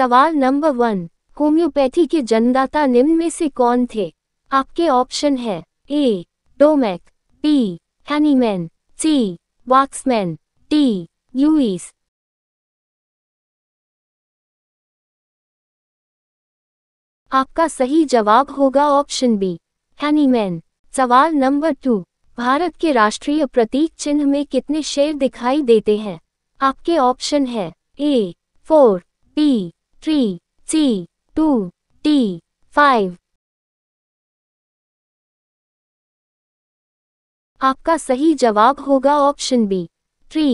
सवाल number one homeopathy के जन्मदाता निम्न में से कौन थे आपके ऑप्शन है A Domagk B Hahnemann C Waksman टी यूस आपका सही जवाब होगा ऑप्शन बी हैनीमैन सवाल नंबर टू भारत के राष्ट्रीय प्रतीक चिन्ह में कितने शेर दिखाई देते हैं आपके ऑप्शन है A four B C, 2, T, 5. आपका सही जवाब होगा ऑप्शन बी थ्री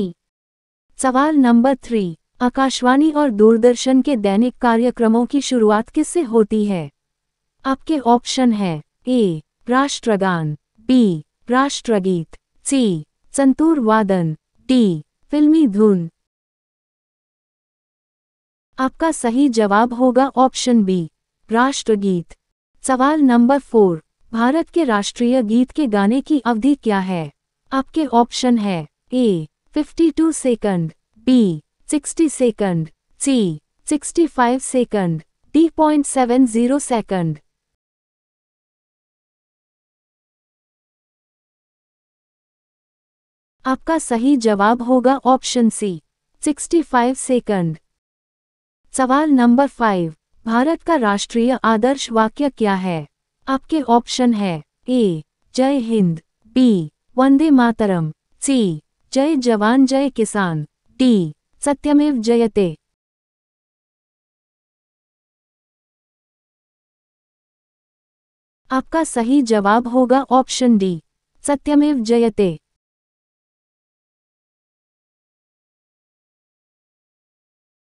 सवाल नंबर थ्री आकाशवाणी और दूरदर्शन के दैनिक कार्यक्रमों की शुरुआत किससे होती है आपके ऑप्शन है ए राष्ट्रगान बी राष्ट्रगीत सी संतूर वादन डी फिल्मी धुन आपका सही जवाब होगा ऑप्शन बी राष्ट्रगीत सवाल नंबर फोर भारत के राष्ट्रीय गीत के गाने की अवधि क्या है आपके ऑप्शन है A 52 second, B 60 second, C 65 second, D point seven zero second आपका सही जवाब होगा ऑप्शन सी 65 सेकंड सवाल नंबर फाइव भारत का राष्ट्रीय आदर्श वाक्य क्या है आपके ऑप्शन है ए जय हिंद बी वंदे मातरम सी जय जवान जय किसान डी सत्यमेव जयते आपका सही जवाब होगा ऑप्शन डी सत्यमेव जयते